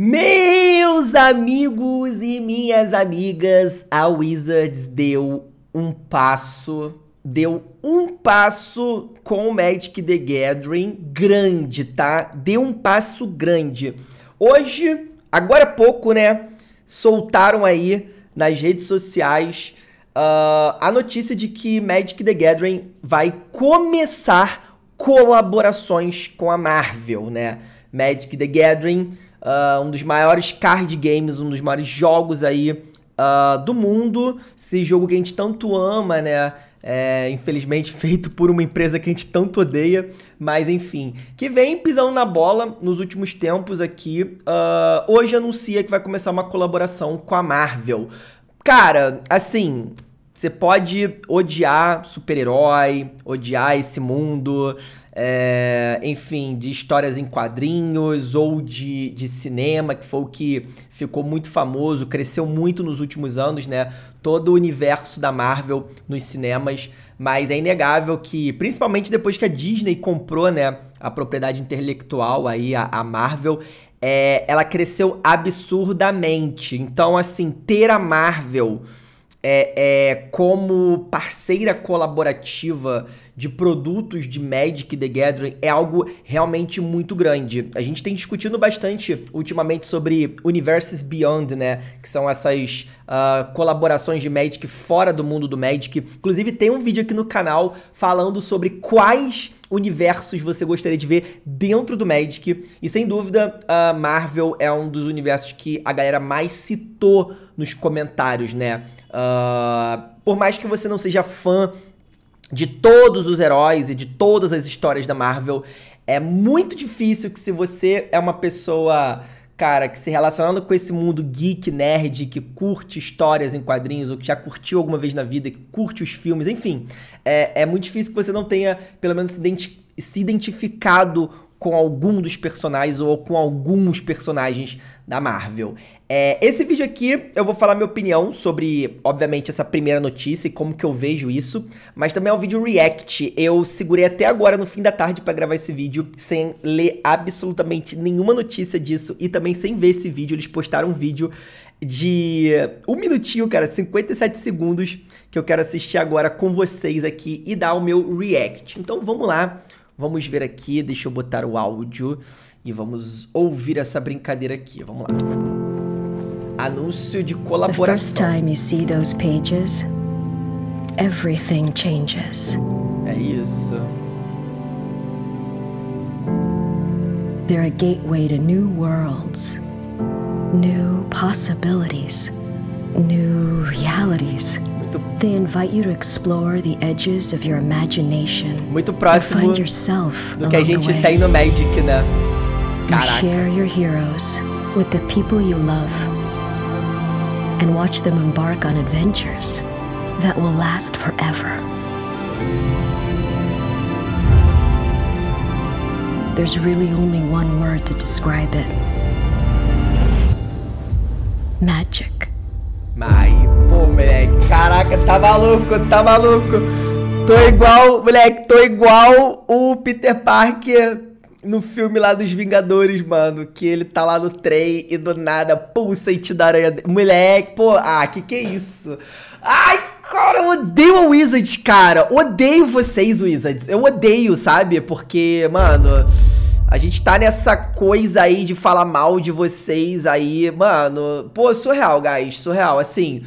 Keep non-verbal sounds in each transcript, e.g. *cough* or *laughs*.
Meus amigos e minhas amigas, a Wizards deu um passo, deu um passo com o Magic the Gathering grande, tá? Deu um passo grande. Hoje, agora há pouco, né, soltaram aí nas redes sociais uh, a notícia de que Magic the Gathering vai começar colaborações com a Marvel, né? Magic the Gathering uh, um dos maiores card games, um dos maiores jogos aí uh, do mundo. Esse jogo que a gente tanto ama, né? É, infelizmente *laughs* feito por uma empresa que a gente tanto odeia, mas enfim, que vem pisando na bola nos últimos tempos aqui. Uh, hoje anuncia que vai começar uma colaboração com a Marvel. Cara, assim, você pode odiar super-herói, odiar esse mundo, é, enfim, de histórias em quadrinhos ou de, de cinema, que foi o que ficou muito famoso, cresceu muito nos últimos anos, né? Todo o universo da Marvel nos cinemas, mas é inegável que, principalmente depois que a Disney comprou, né, a propriedade intelectual aí, a, a Marvel, é, ela cresceu absurdamente. Então, assim, ter a Marvel é, é, como parceira colaborativa de produtos de Magic the Gathering é algo realmente muito grande. A gente tem discutido bastante ultimamente sobre Universes Beyond, né? Que são essas uh, colaborações de Magic fora do mundo do Magic. Inclusive, tem um vídeo aqui no canal falando sobre quais universos você gostaria de ver dentro do Magic. E sem dúvida, a ah, Marvel é um dos universos que a galera mais citou nos comentários, né? Uh, por mais que você não seja fã de todos os heróis e de todas as histórias da Marvel, é muito difícil que se você é uma pessoa, cara, que se relacionando com esse mundo geek, nerd, que curte histórias em quadrinhos, ou que já curtiu alguma vez na vida, que curte os filmes, enfim, é, é muito difícil que você não tenha, pelo menos, se, identi se identificado com algum dos personagens ou com alguns personagens da Marvel. É, esse vídeo aqui eu vou falar minha opinião sobre, obviamente, essa primeira notícia e como que eu vejo isso, mas também é um vídeo react. Eu segurei até agora no fim da tarde para gravar esse vídeo sem ler absolutamente nenhuma notícia disso e também sem ver esse vídeo. Eles postaram um vídeo de um minutinho, cara, 57 segundos que eu quero assistir agora com vocês aqui e dar o meu react. Então vamos lá Vamos ver aqui, deixa eu botar o áudio e vamos ouvir essa brincadeira aqui. Vamos lá. Anúncio de colaboração. The first time you see those pages, everything changes. É isso. They're a gateway to new worlds, new possibilities, new realities. muito. They invite you to explore the edges of your imagination. Muito próximo find yourself do que a gente tem no Magic, né? Caraca. You share your heroes with the people you love and watch them embark on adventures that will last forever. There's really only one word to describe it. Magic. My moleque. Caraca, tá maluco, tá maluco. Tô igual, moleque, tô igual o Peter Parker no filme lá dos Vingadores, mano. Que ele tá lá no trem e do nada pulsa e te dá aranha. Moleque, pô, ah, que que é isso? Ai, cara, eu odeio a Wizards, cara. Odeio vocês, Wizards. Eu odeio, sabe? Porque, mano. A gente tá nessa coisa aí de falar mal de vocês aí, mano. Pô, surreal, guys, surreal. Assim,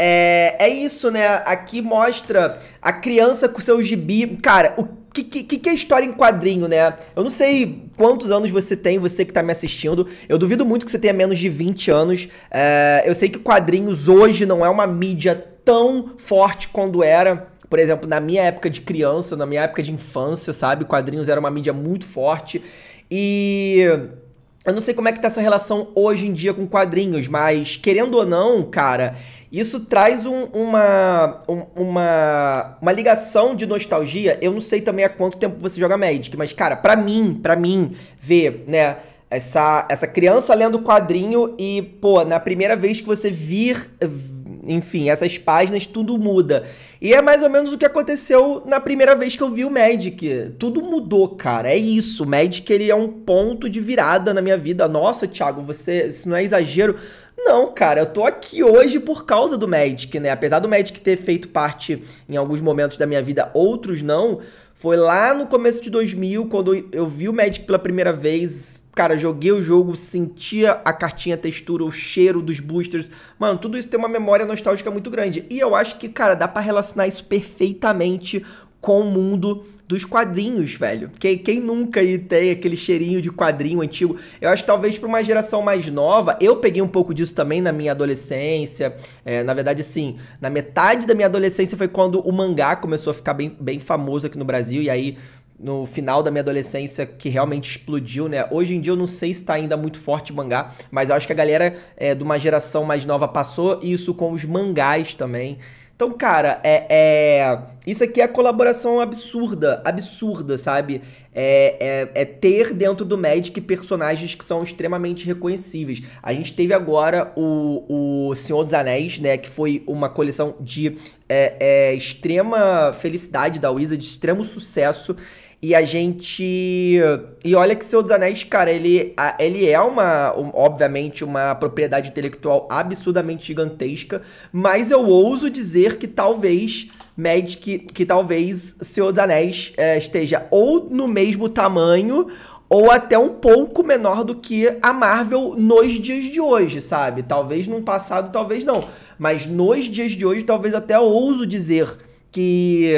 é, é isso, né? Aqui mostra a criança com seu gibi. Cara, o que, que, que é história em quadrinho, né? Eu não sei quantos anos você tem, você que tá me assistindo. Eu duvido muito que você tenha menos de 20 anos. É, eu sei que quadrinhos hoje não é uma mídia tão forte quando era. Por exemplo, na minha época de criança, na minha época de infância, sabe? Quadrinhos era uma mídia muito forte. E eu não sei como é que tá essa relação hoje em dia com quadrinhos, mas querendo ou não, cara, isso traz um, uma, um, uma, uma ligação de nostalgia. Eu não sei também há quanto tempo você joga Magic, mas, cara, para mim, para mim, ver, né, essa, essa criança lendo quadrinho e, pô, na primeira vez que você vir enfim, essas páginas, tudo muda. E é mais ou menos o que aconteceu na primeira vez que eu vi o Magic. Tudo mudou, cara. É isso. O Magic ele é um ponto de virada na minha vida. Nossa, Thiago, você, isso não é exagero. Não, cara, eu tô aqui hoje por causa do Magic, né? Apesar do Magic ter feito parte em alguns momentos da minha vida, outros não. Foi lá no começo de 2000, quando eu vi o Magic pela primeira vez, Cara, joguei o jogo, sentia a cartinha, a textura, o cheiro dos boosters. Mano, tudo isso tem uma memória nostálgica muito grande. E eu acho que, cara, dá para relacionar isso perfeitamente com o mundo dos quadrinhos, velho. Quem, quem nunca aí tem aquele cheirinho de quadrinho antigo? Eu acho talvez para uma geração mais nova, eu peguei um pouco disso também na minha adolescência. É, na verdade, sim, na metade da minha adolescência foi quando o mangá começou a ficar bem, bem famoso aqui no Brasil, e aí no final da minha adolescência que realmente explodiu, né? Hoje em dia eu não sei se tá ainda muito forte mangá, mas eu acho que a galera é, de uma geração mais nova passou isso com os mangás também. Então, cara, é, é isso aqui é colaboração absurda, absurda, sabe? É, é, é, ter dentro do Magic personagens que são extremamente reconhecíveis. A gente teve agora o, o Senhor dos Anéis, né? Que foi uma coleção de é, é, extrema felicidade da Wizard, extremo sucesso. E a gente. E olha que Senhor dos Anéis, cara, ele, ele é uma. Obviamente, uma propriedade intelectual absurdamente gigantesca. Mas eu ouso dizer que talvez. Magic, que talvez Senhor dos Anéis é, esteja ou no mesmo tamanho ou até um pouco menor do que a Marvel nos dias de hoje, sabe? Talvez num passado, talvez não. Mas nos dias de hoje, talvez até ouso dizer que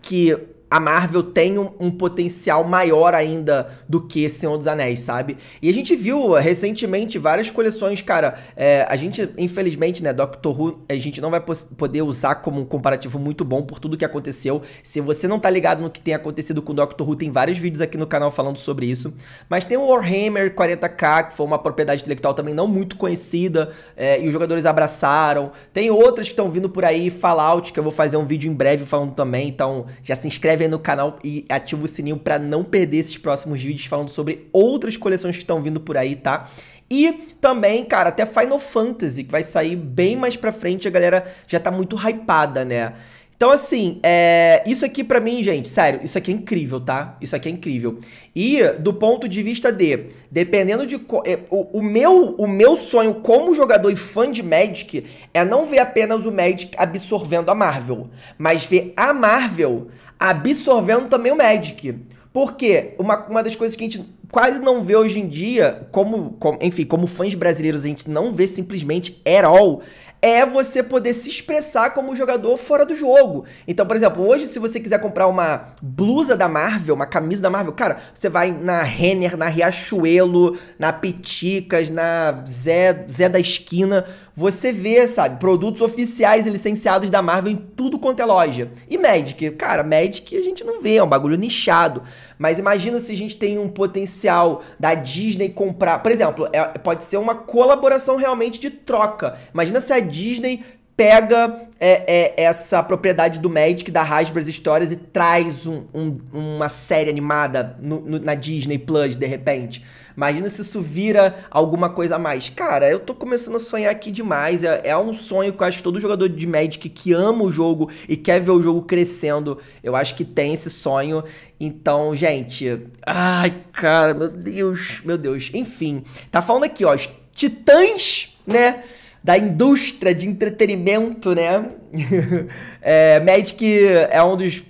que a Marvel tem um, um, potencial maior ainda do que Senhor dos Anéis, sabe? E a gente viu uh, recentemente várias coleções, cara. É, a gente, infelizmente, né, Doctor Who, a gente não vai poder usar como um comparativo muito bom por tudo que aconteceu. Se você não tá ligado no que tem acontecido com Doctor Who, tem vários vídeos aqui no canal falando sobre isso. Mas tem o Warhammer 40k, que foi uma propriedade intelectual também não muito conhecida, é, e os jogadores abraçaram. Tem outras que estão vindo por aí, Fallout, que eu vou fazer um vídeo em breve falando também, então já se inscreve no canal e ativa o sininho para não perder esses próximos vídeos falando sobre outras coleções que estão vindo por aí, tá? E também, cara, até Final Fantasy, que vai sair bem mais pra frente, a galera já tá muito hypada, né? Então, assim, é... isso aqui para mim, gente, sério, isso aqui é incrível, tá? Isso aqui é incrível. E do ponto de vista de, dependendo de. Co... É, o, o, meu, o meu sonho como jogador e fã de Magic é não ver apenas o Magic absorvendo a Marvel, mas ver a Marvel absorvendo também o Magic. Porque uma, uma das coisas que a gente quase não vê hoje em dia, como, como, enfim, como fãs brasileiros, a gente não vê simplesmente at all, é você poder se expressar como jogador fora do jogo. Então, por exemplo, hoje se você quiser comprar uma blusa da Marvel, uma camisa da Marvel, cara, você vai na Renner, na Riachuelo, na Peticas, na Zé, Zé da Esquina, você vê, sabe, produtos oficiais e licenciados da Marvel em tudo quanto é loja. E Magic, cara, Magic a gente não vê, é um bagulho nichado. Mas imagina se a gente tem um potencial da Disney comprar, por exemplo, é, pode ser uma colaboração realmente de troca. Imagina se a Disney pega é, é, essa propriedade do Magic, da Hasbro Histórias, e traz um, um, uma série animada no, no, na Disney Plus, de repente. Imagina se isso vira alguma coisa a mais. Cara, eu tô começando a sonhar aqui demais. É, é um sonho que eu acho que todo jogador de Magic que ama o jogo e quer ver o jogo crescendo, eu acho que tem esse sonho. Então, gente. Ai, cara, meu Deus, meu Deus. Enfim, tá falando aqui, ó. Titãs, né? da indústria de entretenimento, né? *laughs* é, Magic é um dos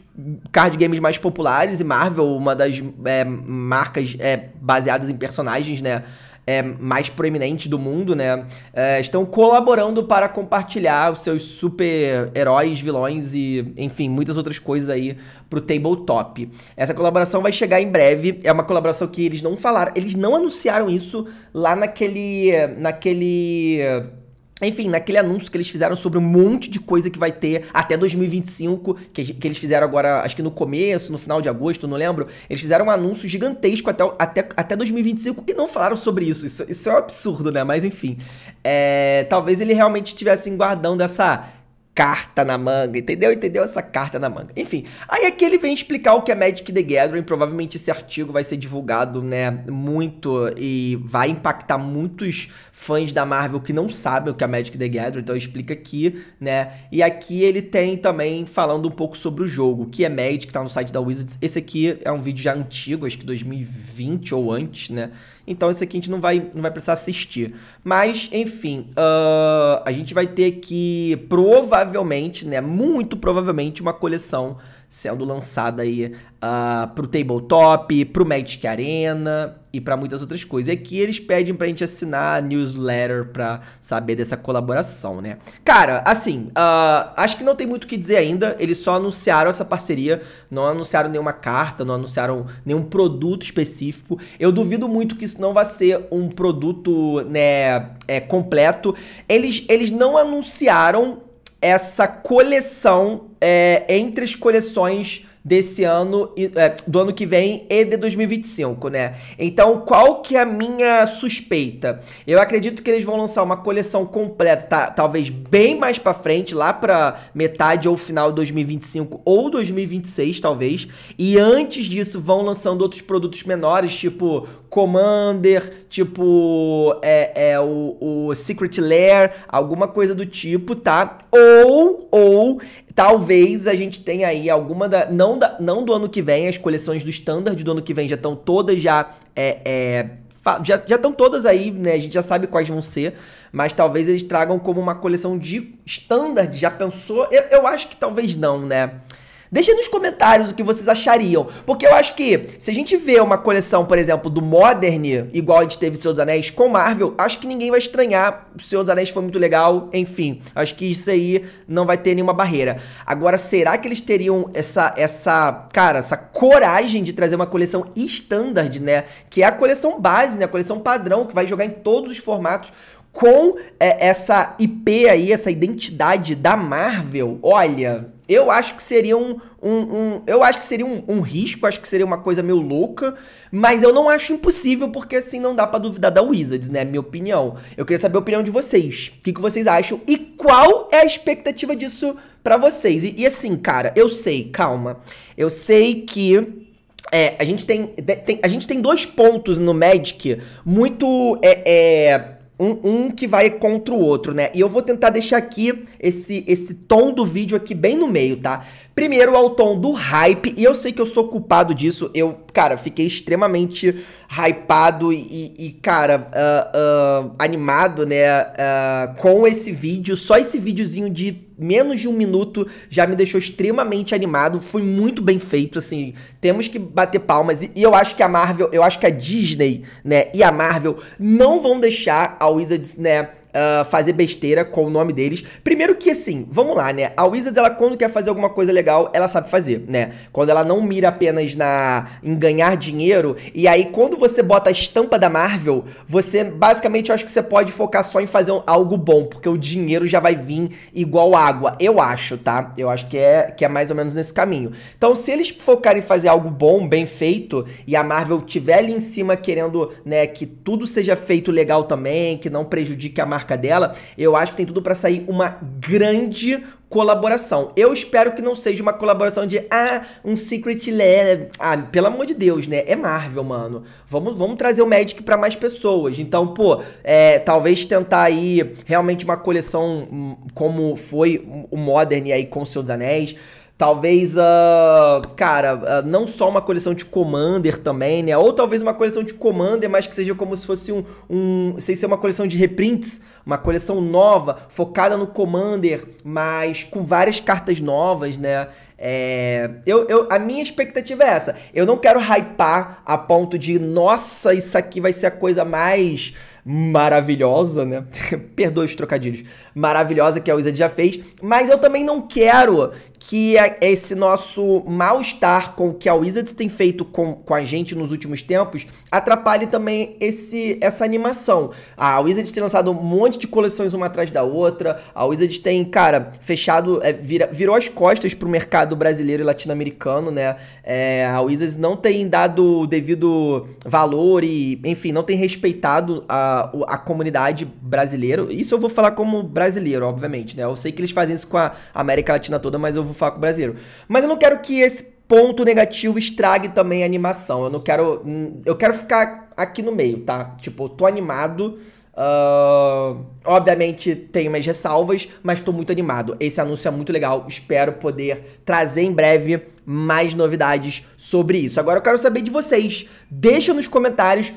card games mais populares e Marvel, uma das é, marcas é, baseadas em personagens, né? É, mais proeminente do mundo, né? É, estão colaborando para compartilhar os seus super-heróis, vilões e, enfim, muitas outras coisas aí pro tabletop. Essa colaboração vai chegar em breve. É uma colaboração que eles não falaram, eles não anunciaram isso lá naquele. naquele enfim, naquele anúncio que eles fizeram sobre um monte de coisa que vai ter até 2025, que, que eles fizeram agora, acho que no começo, no final de agosto, não lembro. Eles fizeram um anúncio gigantesco até, até, até 2025 e não falaram sobre isso. Isso, isso é um absurdo, né? Mas enfim. É, talvez ele realmente estivesse guardando essa carta na manga, entendeu? Entendeu essa carta na manga. Enfim, aí aqui ele vem explicar o que é Magic the Gathering, provavelmente esse artigo vai ser divulgado, né, muito e vai impactar muitos fãs da Marvel que não sabem o que é Magic the Gathering, então explica aqui, né? E aqui ele tem também falando um pouco sobre o jogo, que é Magic, tá no site da Wizards. Esse aqui é um vídeo já antigo, acho que 2020 ou antes, né? Então esse aqui a gente não vai, não vai precisar assistir. Mas, enfim, uh, a gente vai ter que provavelmente, né? Muito provavelmente, uma coleção sendo lançada aí uh, pro Tabletop, pro Magic Arena e para muitas outras coisas. É e aqui eles pedem pra gente assinar a newsletter pra saber dessa colaboração, né? Cara, assim, uh, acho que não tem muito o que dizer ainda. Eles só anunciaram essa parceria, não anunciaram nenhuma carta, não anunciaram nenhum produto específico. Eu duvido muito que isso não vá ser um produto, né, é, completo. Eles, eles não anunciaram essa coleção é, entre as coleções desse ano, é, do ano que vem e de 2025, né? Então, qual que é a minha suspeita? Eu acredito que eles vão lançar uma coleção completa, tá, talvez bem mais para frente, lá para metade ou final de 2025 ou 2026, talvez. E antes disso, vão lançando outros produtos menores, tipo Commander, tipo é, é o, o Secret Lair, alguma coisa do tipo, tá? Ou, ou, talvez a gente tenha aí alguma da... Não não, da, não do ano que vem, as coleções do Standard do ano que vem já estão todas já. É, é, já, já estão todas aí, né? A gente já sabe quais vão ser, mas talvez eles tragam como uma coleção de standard. Já pensou? Eu, eu acho que talvez não, né? Deixa nos comentários o que vocês achariam. Porque eu acho que se a gente vê uma coleção, por exemplo, do Modern, igual a gente teve Senhor dos Anéis com Marvel, acho que ninguém vai estranhar. O Senhor dos Anéis foi muito legal, enfim. Acho que isso aí não vai ter nenhuma barreira. Agora, será que eles teriam essa, essa cara, essa coragem de trazer uma coleção standard, né? Que é a coleção base, né? A coleção padrão, que vai jogar em todos os formatos com é, essa IP aí, essa identidade da Marvel, olha, eu acho que seria um. um, um eu acho que seria um, um, risco, acho que seria uma coisa meio louca, mas eu não acho impossível, porque assim não dá para duvidar da Wizards, né? Minha opinião. Eu queria saber a opinião de vocês. O que, que vocês acham e qual é a expectativa disso para vocês? E, e assim, cara, eu sei, calma. Eu sei que. É, a gente tem, tem, a gente tem dois pontos no Magic muito é, é, um, um, que vai contra o outro, né? E eu vou tentar deixar aqui esse, esse tom do vídeo aqui bem no meio, tá? Primeiro é o tom do hype, e eu sei que eu sou culpado disso. Eu, cara, fiquei extremamente hypado e, e cara, uh, uh, animado, né? Uh, com esse vídeo, só esse videozinho de menos de um minuto já me deixou extremamente animado. Foi muito bem feito, assim. Temos que bater palmas. E, e, eu acho que a Marvel, eu acho que a Disney, né, e a Marvel não vão deixar a Wizards, né, uh, fazer besteira com o nome deles. Primeiro que assim, vamos lá, né? A Wizards, ela quando quer fazer alguma coisa legal, ela sabe fazer, né? Quando ela não mira apenas na em ganhar dinheiro, e aí quando você bota a estampa da Marvel, você basicamente eu acho que você pode focar só em fazer algo bom, porque o dinheiro já vai vir igual água, eu acho, tá? Eu acho que é que é mais ou menos nesse caminho. Então, se eles focarem em fazer algo bom, bem feito, e a Marvel tiver ali em cima querendo, né, que tudo seja feito legal também, que não prejudique a Marvel marca dela, eu acho que tem tudo para sair uma grande colaboração. Eu espero que não seja uma colaboração de ah, um Secret Lab. Ah, pelo amor de Deus, né? É Marvel, mano. Vamos, vamos trazer o Magic para mais pessoas. Então, pô, é, talvez tentar aí realmente uma coleção hum, como foi o Modern aí com os seus anéis. Talvez, uh, cara, uh, não só uma coleção de Commander também, né? Ou talvez uma coleção de Commander, mas que seja como se fosse um. um sei se é uma coleção de reprints, uma coleção nova, focada no Commander, mas com várias cartas novas, né? É, eu, eu, a minha expectativa é essa. Eu não quero hypar a ponto de, nossa, isso aqui vai ser a coisa mais maravilhosa, né? *laughs* Perdoe os trocadilhos. Maravilhosa que a Wizard já fez, mas eu também não quero que esse nosso mal-estar com o que a Wizard tem feito com, com a gente nos últimos tempos atrapalhe também esse, essa animação. A Wizard tem lançado um monte de coleções uma atrás da outra, a Wizard tem, cara, fechado, é, vira, virou as costas pro mercado brasileiro e latino-americano, né? É, a Wizard não tem dado o devido valor e, enfim, não tem respeitado a a, comunidade brasileira. Isso eu vou falar como brasileiro, obviamente, né? Eu sei que eles fazem isso com a América Latina toda, mas eu vou falar com o brasileiro. Mas eu não quero que esse ponto negativo estrague também a animação. Eu não quero. Hum, eu quero ficar aqui no meio, tá? Tipo, eu tô animado. Uh, obviamente tem umas ressalvas, mas tô muito animado. Esse anúncio é muito legal. Espero poder trazer em breve mais novidades sobre isso. Agora eu quero saber de vocês. Deixa nos comentários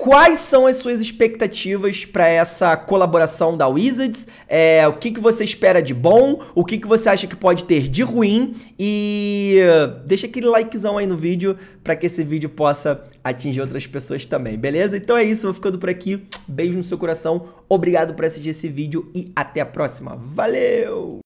Quais são as suas expectativas para essa colaboração da Wizards? É, o que, que você espera de bom? O que, que você acha que pode ter de ruim? E deixa aquele likezão aí no vídeo para que esse vídeo possa atingir outras pessoas também, beleza? Então é isso, vou ficando por aqui. Beijo no seu coração, obrigado por assistir esse vídeo e até a próxima. Valeu!